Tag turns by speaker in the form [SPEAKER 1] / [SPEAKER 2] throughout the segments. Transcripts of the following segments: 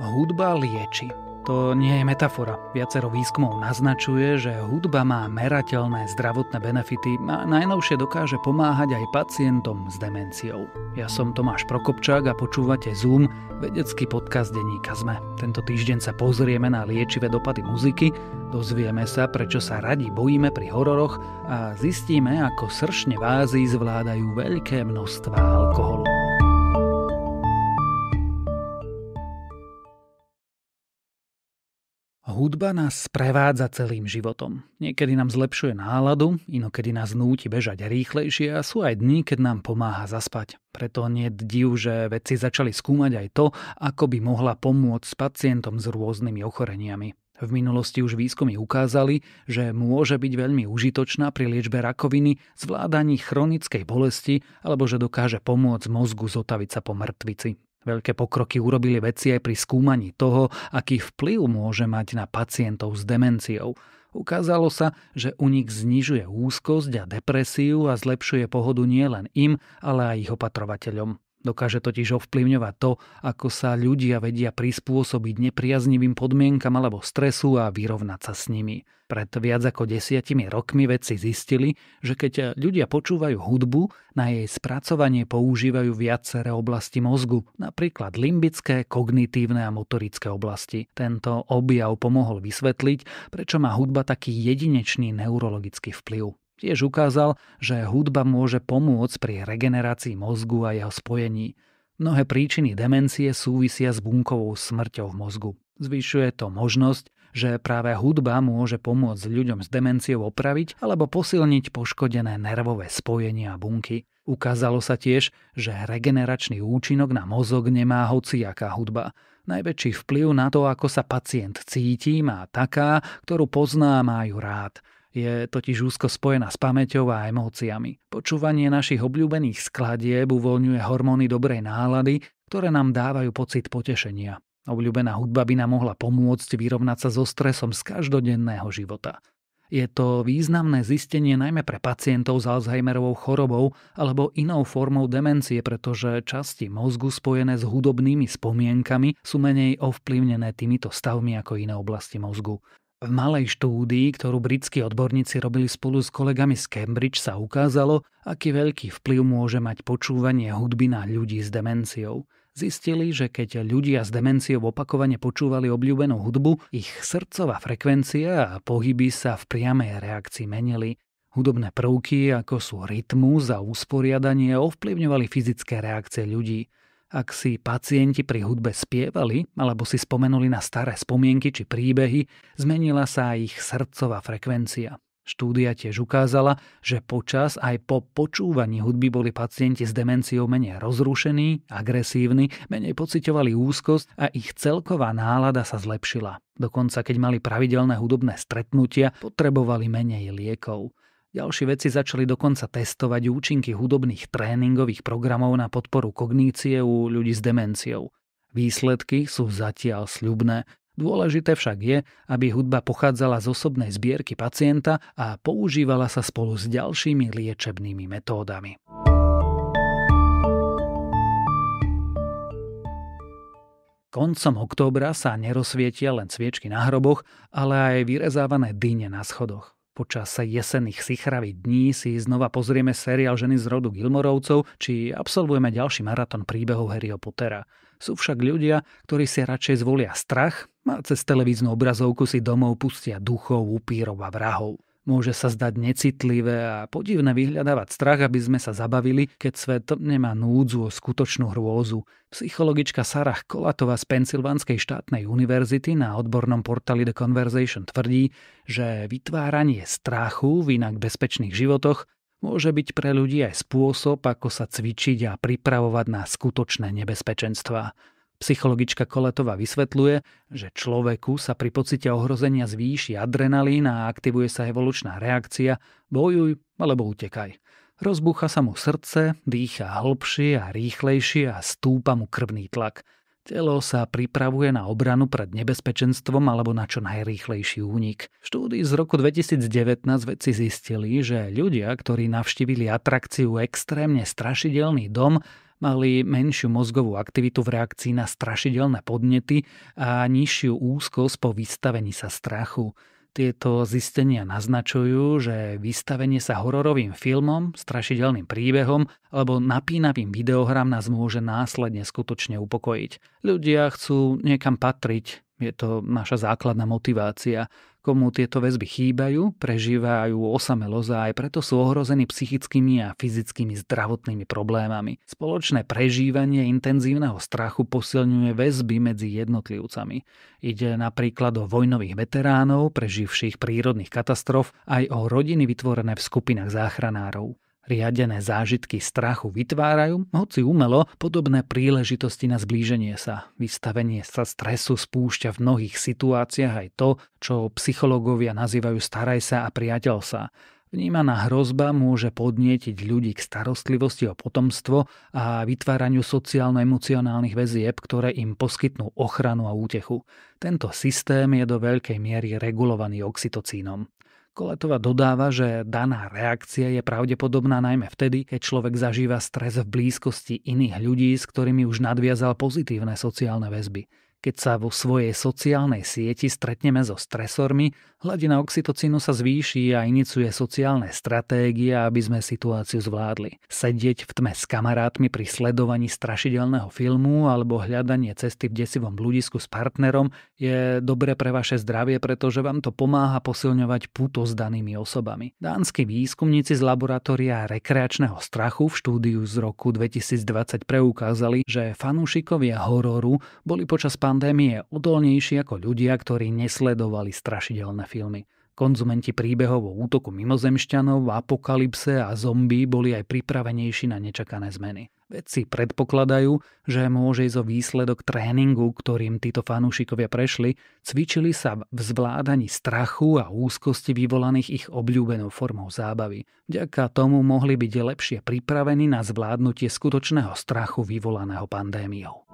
[SPEAKER 1] Hudba lieči. To nie je metafora. Viacero výskumov naznačuje, že hudba má merateľné zdravotné benefity a najnovšie dokáže pomáhať aj pacientom s demenciou. Ja som Tomáš Prokopčák a počúvate Zoom, vedecký podcast denníka ZME. Tento týždeň sa pozrieme na liečivé dopady muziky, dozvieme sa, prečo sa radi bojíme pri hororoch a zistíme, ako sršne vázy zvládajú veľké množstva alkoholu. Hudba nás sprevádza celým životom. Niekedy nám zlepšuje náladu, inokedy nás núti bežať rýchlejšie a sú aj dni, keď nám pomáha zaspať. Preto nie div, že vedci začali skúmať aj to, ako by mohla pomôcť s pacientom s rôznymi ochoreniami. V minulosti už výskumy ukázali, že môže byť veľmi užitočná pri liečbe rakoviny, zvládaní chronickej bolesti alebo že dokáže pomôcť mozgu zotaviť sa po mŕtvici. Veľké pokroky urobili vedci aj pri skúmaní toho, aký vplyv môže mať na pacientov s demenciou. Ukázalo sa, že u nich znižuje úzkosť a depresiu a zlepšuje pohodu nielen im, ale aj ich opatrovateľom. Dokáže totiž ovplyvňovať to, ako sa ľudia vedia prispôsobiť nepriaznivým podmienkam alebo stresu a vyrovnať sa s nimi. Pred viac ako desiatimi rokmi vedci zistili, že keď ľudia počúvajú hudbu, na jej spracovanie používajú viaceré oblasti mozgu, napríklad limbické, kognitívne a motorické oblasti. Tento objav pomohol vysvetliť, prečo má hudba taký jedinečný neurologický vplyv. Tiež ukázal, že hudba môže pomôcť pri regenerácii mozgu a jeho spojení. Mnohé príčiny demencie súvisia s bunkovou smrťou v mozgu. Zvyšuje to možnosť, že práve hudba môže pomôcť ľuďom s demenciou opraviť alebo posilniť poškodené nervové spojenia a bunky. Ukázalo sa tiež, že regeneračný účinok na mozog nemá hociaká hudba. Najväčší vplyv na to, ako sa pacient cíti, má taká, ktorú pozná a má ju rád – je totiž úzko spojená s pamäťou a emóciami. Počúvanie našich obľúbených skladieb uvoľňuje hormóny dobrej nálady, ktoré nám dávajú pocit potešenia. Obľúbená hudba by nám mohla pomôcť vyrovnať sa so stresom z každodenného života. Je to významné zistenie najmä pre pacientov s Alzheimerovou chorobou alebo inou formou demencie, pretože časti mozgu spojené s hudobnými spomienkami sú menej ovplyvnené týmito stavmi ako iné oblasti mozgu. V malej štúdii, ktorú britskí odborníci robili spolu s kolegami z Cambridge, sa ukázalo, aký veľký vplyv môže mať počúvanie hudby na ľudí s demenciou. Zistili, že keď ľudia s demenciou opakovane počúvali obľúbenú hudbu, ich srdcová frekvencia a pohyby sa v priamej reakcii menili. Hudobné prvky, ako sú rytmus a usporiadanie, ovplyvňovali fyzické reakcie ľudí. Ak si pacienti pri hudbe spievali alebo si spomenuli na staré spomienky či príbehy, zmenila sa ich srdcová frekvencia. Štúdia tiež ukázala, že počas aj po počúvaní hudby boli pacienti s demenciou menej rozrušení, agresívni, menej pocitovali úzkosť a ich celková nálada sa zlepšila. Dokonca keď mali pravidelné hudobné stretnutia, potrebovali menej liekov. Ďalší vedci začali dokonca testovať účinky hudobných tréningových programov na podporu kognície u ľudí s demenciou. Výsledky sú zatiaľ sľubné, dôležité však je, aby hudba pochádzala z osobnej zbierky pacienta a používala sa spolu s ďalšími liečebnými metódami. Koncom októbra sa nerozsvietia len sviečky na hroboch, ale aj vyrezávané dyne na schodoch. Počas jesenných sichravých dní si znova pozrieme seriál Ženy z rodu Gilmorovcov či absolvujeme ďalší maratón príbehov Harryho Pottera. Sú však ľudia, ktorí si radšej zvolia strach a cez televíznu obrazovku si domov pustia duchov, upírov a vrahov. Môže sa zdať necitlivé a podivné vyhľadávať strach, aby sme sa zabavili, keď svet nemá núdzu o skutočnú hrôzu. Psychologička Sarah Kolatová z Pensylvánskej štátnej univerzity na odbornom portáli The Conversation tvrdí, že vytváranie strachu v inak bezpečných životoch môže byť pre ľudí aj spôsob, ako sa cvičiť a pripravovať na skutočné nebezpečenstva. Psychologička Koletová vysvetľuje, že človeku sa pri pocite ohrozenia zvýši adrenalín a aktivuje sa evolučná reakcia bojuj alebo utekaj. Rozbúcha sa mu srdce, dýcha hlbšie a rýchlejšie a stúpa mu krvný tlak. Telo sa pripravuje na obranu pred nebezpečenstvom alebo na čo najrýchlejší únik. V štúdii z roku 2019 vedci zistili, že ľudia, ktorí navštívili atrakciu extrémne strašidelný dom, mali menšiu mozgovú aktivitu v reakcii na strašidelné podnety a nižšiu úzkosť po vystavení sa strachu. Tieto zistenia naznačujú, že vystavenie sa hororovým filmom, strašidelným príbehom alebo napínavým videohram nás môže následne skutočne upokojiť. Ľudia chcú niekam patriť, je to naša základná motivácia komu tieto väzby chýbajú, prežívajú osamelosť a aj preto sú ohrození psychickými a fyzickými zdravotnými problémami. Spoločné prežívanie intenzívneho strachu posilňuje väzby medzi jednotlivcami. Ide napríklad o vojnových veteránov, preživších prírodných katastrof, aj o rodiny vytvorené v skupinách záchranárov. Riadené zážitky strachu vytvárajú, hoci umelo, podobné príležitosti na zblíženie sa. Vystavenie sa stresu spúšťa v mnohých situáciách aj to, čo psychológovia nazývajú staraj sa a priateľ sa. Vnímaná hrozba môže podnietiť ľudí k starostlivosti o potomstvo a vytváraniu sociálno-emocionálnych väzieb, ktoré im poskytnú ochranu a útechu. Tento systém je do veľkej miery regulovaný oxytocínom. Koletova dodáva, že daná reakcia je pravdepodobná najmä vtedy, keď človek zažíva stres v blízkosti iných ľudí, s ktorými už nadviazal pozitívne sociálne väzby. Keď sa vo svojej sociálnej sieti stretneme so stresormi, hladina oxytocínu sa zvýši a iniciuje sociálne stratégie, aby sme situáciu zvládli. Sedieť v tme s kamarátmi pri sledovaní strašidelného filmu alebo hľadanie cesty v desivom bludisku s partnerom je dobre pre vaše zdravie, pretože vám to pomáha posilňovať puto s danými osobami. Dánsky výskumníci z laboratória rekreačného strachu v štúdiu z roku 2020 preukázali, že fanúšikovia hororu boli počas pandémie odolnejší ako ľudia, ktorí nesledovali strašidelné filmy. Konzumenti príbehov o útoku mimozemšťanov, apokalypse a zombí boli aj pripravenejší na nečakané zmeny. Vedci predpokladajú, že môže ísť o výsledok tréningu, ktorým títo fanúšikovia prešli, cvičili sa v zvládaní strachu a úzkosti vyvolaných ich obľúbenou formou zábavy. Vďaka tomu mohli byť lepšie pripravení na zvládnutie skutočného strachu vyvolaného pandémiou.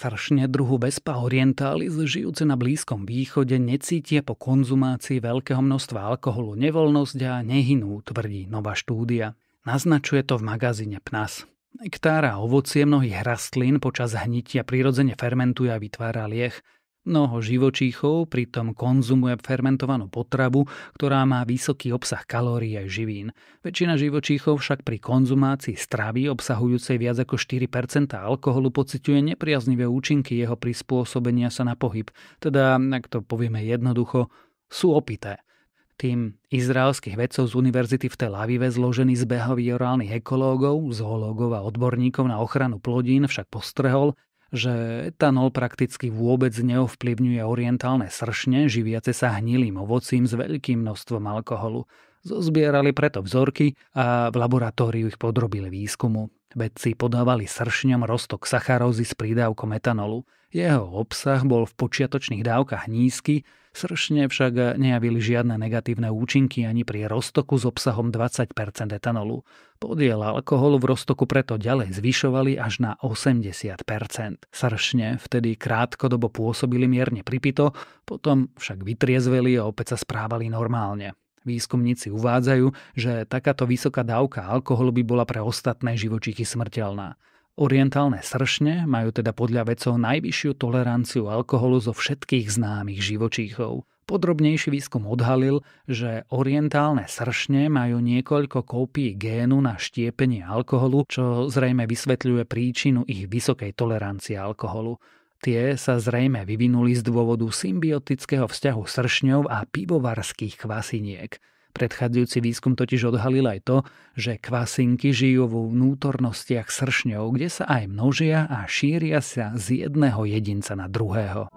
[SPEAKER 1] Strašne druhu Vespa orientalis, žijúce na Blízkom východe, necítia po konzumácii veľkého množstva alkoholu nevoľnosť a nehynú, tvrdí nová štúdia. Naznačuje to v magazíne PNAS. Nektára a ovocie mnohých rastlín počas hnitia prirodzene fermentuje a vytvára lieh. Mnoho živočíchov pritom konzumuje fermentovanú potravu, ktorá má vysoký obsah kalórií a živín. Väčšina živočíchov však pri konzumácii stravy obsahujúcej viac ako 4 alkoholu pociťuje nepriaznivé účinky jeho prispôsobenia sa na pohyb. Teda, ak to povieme jednoducho, sú opité. Tým izraelských vedcov z univerzity v Tel Avive zložený z behaviorálnych ekológov, zoológov a odborníkov na ochranu plodín však postrehol, že etanol prakticky vôbec neovplyvňuje orientálne sršne živiace sa hnilým ovocím s veľkým množstvom alkoholu. Zozbierali preto vzorky a v laboratóriu ich podrobili výskumu. Vedci podávali sršňom rostok sacharózy s prídavkom etanolu. Jeho obsah bol v počiatočných dávkach nízky, sršne však nejavili žiadne negatívne účinky ani pri roztoku s obsahom 20% etanolu. Podiel alkoholu v roztoku preto ďalej zvyšovali až na 80%. Sršne vtedy krátkodobo pôsobili mierne pripito, potom však vytriezveli a opäť sa správali normálne. Výskumníci uvádzajú, že takáto vysoká dávka alkoholu by bola pre ostatné živočichy smrteľná. Orientálne sršne majú teda podľa vedcov najvyššiu toleranciu alkoholu zo všetkých známych živočíchov. Podrobnejší výskum odhalil, že orientálne sršne majú niekoľko kópií génu na štiepenie alkoholu, čo zrejme vysvetľuje príčinu ich vysokej tolerancie alkoholu. Tie sa zrejme vyvinuli z dôvodu symbiotického vzťahu sršňov a pivovarských kvasiniek. Predchádzajúci výskum totiž odhalil aj to, že kvasinky žijú vo vnútornostiach sršňov, kde sa aj množia a šíria sa z jedného jedinca na druhého.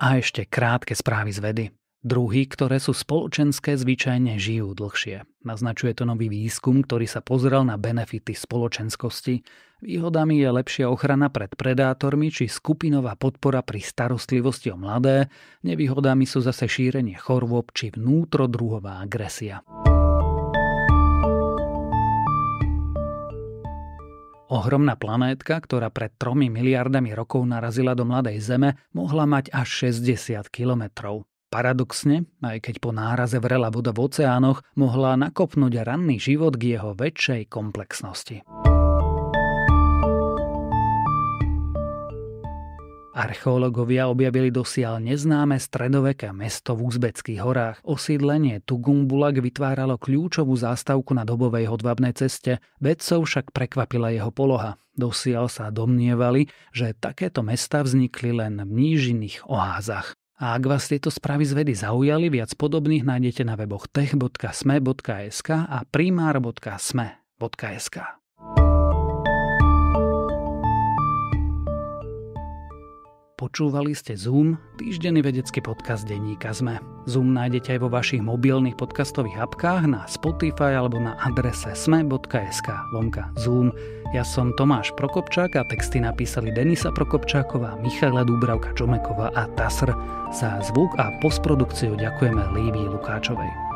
[SPEAKER 1] A ešte krátke správy z vedy. Druhy, ktoré sú spoločenské, zvyčajne žijú dlhšie. Naznačuje to nový výskum, ktorý sa pozrel na benefity spoločenskosti. Výhodami je lepšia ochrana pred predátormi či skupinová podpora pri starostlivosti o mladé, nevýhodami sú zase šírenie chorôb či vnútrodruhová agresia. Ohromná planétka, ktorá pred 3 miliardami rokov narazila do mladej Zeme, mohla mať až 60 kilometrov. Paradoxne, aj keď po náraze vrela voda v oceánoch, mohla nakopnúť ranný život k jeho väčšej komplexnosti. Archeológovia objavili dosiaľ neznáme stredoveké mesto v Uzbeckých horách. Osídlenie Tugumbulak vytváralo kľúčovú zástavku na dobovej hodvabnej ceste, vedcov však prekvapila jeho poloha. Dosiaľ sa domnievali, že takéto mesta vznikli len v nížinných oázach. A ak vás tieto správy z vedy zaujali, viac podobných nájdete na weboch tech.sme.sk a primár.sme.sk. Počúvali ste Zoom, týždenný vedecký podcast denníka ZME. Zoom nájdete aj vo vašich mobilných podcastových apkách na Spotify alebo na adrese sme.sk lomka Zoom. Ja som Tomáš Prokopčák a texty napísali Denisa Prokopčáková, Michaela Dúbravka Čomeková a Tasr. Za zvuk a postprodukciu ďakujeme Lívii Lukáčovej.